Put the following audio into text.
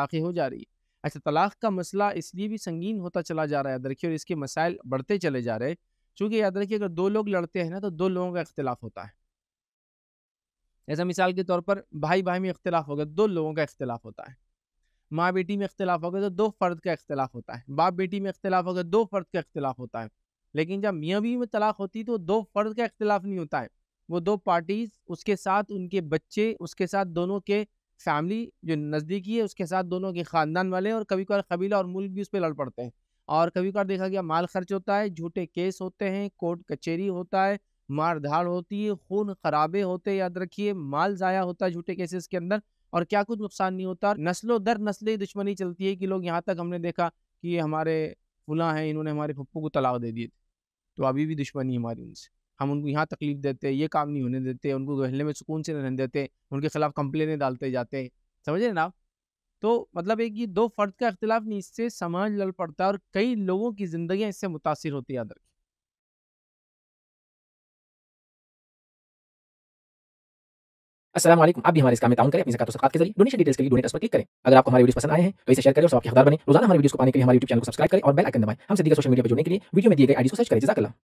तलाक़ें हो जा रही है अच्छा तलाक़ का मसला इसलिए भी संगीन होता चला जा रहा है याद रखिए और इसके मसाइल बढ़ते चले जा रहे हैं चूँकि याद रखिए अगर दो लोग लड़ते हैं ना तो दो लोगों का इख्तलाफ होता है ऐसा मिसाल के तौर पर भाई भाई में इख्तलाफ होगा दो लोगों का इख्तलाफ होता है माँ बेटी में इख्तलाफ होगा तो दो फ़र्द का इख्तलाफ होता है बाप बेटी में इख्तलाफ होगा दो फ़र्द का इख्तलाफ होता है लेकिन जब मियाँ बीवी में तलाक होती है तो दो फ़र्द का इख्तलाफ नहीं होता है वो दो पार्टीज़ उसके साथ उनके बच्चे उसके साथ दोनों के फैमिली जो नज़दीकी है उसके साथ दोनों के ख़ानदान वाले और कभी कभार कबीला और मुल्क भी उस पर लड़ पड़ते हैं और कभी कभार देखा गया माल खर्च होता है झूठे केस होते हैं कोर्ट कचहरी होता है मार धाड़ होती है खून खराबे होते हैं याद रखिए माल ज़ाया होता है झूठे केसेस के अंदर और क्या कुछ नुकसान नहीं होता नस्लों दर नस्लें दुश्मनी चलती है कि लोग यहाँ तक हमने देखा कि हमारे फुला हैं इन्होंने हमारे पप्पू को तलाक दे दिए तो अभी भी दुश्मनी हमारी उनसे हम उनको यहाँ तकलीफ देते ये काम नहीं होने देते उनको गहलने में सुकून से रहने देते उनके खिलाफ कंप्लेने डालते जाते हैं समझ ना तो मतलब एक ये दो फ़र्द का अख्तिलाफ नहीं इससे समाज लल पड़ता है और कई लोगों की ज़िंदगियाँ इससे मुतासर होती याद रखिए असलम आप भी हमारे इस काम में ताउन करें अपनी जकात के जरिए डोनेशन डिटेल्स के लिए डोनेट पर क्लिक करें अगर आपको हमारी वीडियो पसंद आए हैं तो इसे शेयर करें और सबके हकदार बने रोजाना हमारी वीडियो को पाने के लिए हमारे यूट्यूब चैनल को सब्सक्राइब करें और बेल आइकन दबाएं हमसे दीगर सोशल मीडिया पर जुड़ने के लिए वीडियो में दिए गए आईडी को सर्च करें जजाकला